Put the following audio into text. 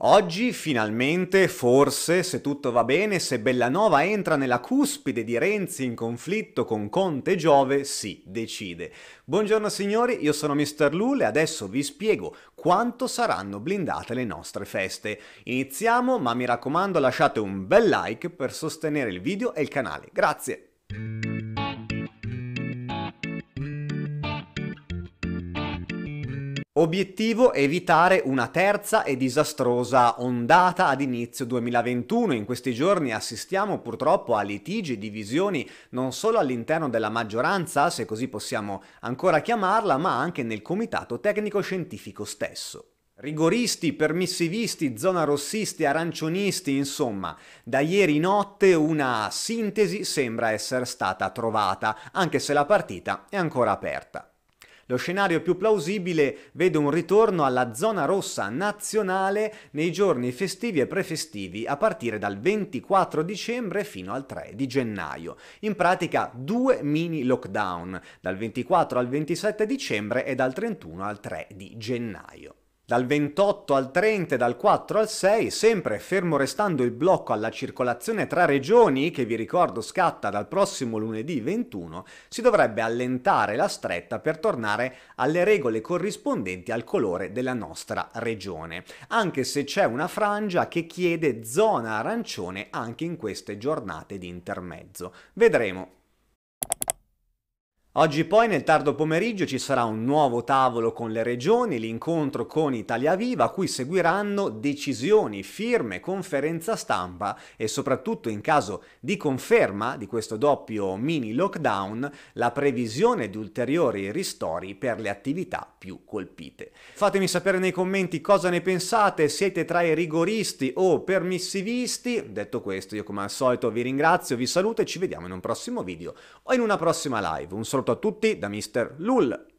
Oggi finalmente, forse, se tutto va bene, se Bellanova entra nella cuspide di Renzi in conflitto con Conte Giove, si decide. Buongiorno signori, io sono Mr. Lul e adesso vi spiego quanto saranno blindate le nostre feste. Iniziamo, ma mi raccomando lasciate un bel like per sostenere il video e il canale. Grazie! Obiettivo evitare una terza e disastrosa ondata ad inizio 2021. In questi giorni assistiamo purtroppo a litigi e divisioni non solo all'interno della maggioranza, se così possiamo ancora chiamarla, ma anche nel comitato tecnico-scientifico stesso. Rigoristi, permissivisti, zona rossisti, arancionisti, insomma, da ieri notte una sintesi sembra essere stata trovata, anche se la partita è ancora aperta. Lo scenario più plausibile vede un ritorno alla zona rossa nazionale nei giorni festivi e prefestivi a partire dal 24 dicembre fino al 3 di gennaio. In pratica due mini lockdown dal 24 al 27 dicembre e dal 31 al 3 di gennaio dal 28 al 30 e dal 4 al 6, sempre fermo restando il blocco alla circolazione tra regioni, che vi ricordo scatta dal prossimo lunedì 21, si dovrebbe allentare la stretta per tornare alle regole corrispondenti al colore della nostra regione, anche se c'è una frangia che chiede zona arancione anche in queste giornate di intermezzo. Vedremo Oggi poi nel tardo pomeriggio ci sarà un nuovo tavolo con le regioni, l'incontro con Italia Viva a cui seguiranno decisioni, firme, conferenza stampa e soprattutto in caso di conferma di questo doppio mini lockdown la previsione di ulteriori ristori per le attività più colpite. Fatemi sapere nei commenti cosa ne pensate, siete tra i rigoristi o permissivisti? Detto questo io come al solito vi ringrazio, vi saluto e ci vediamo in un prossimo video o in una prossima live. Un saluto saluto a tutti da Mr. Lul.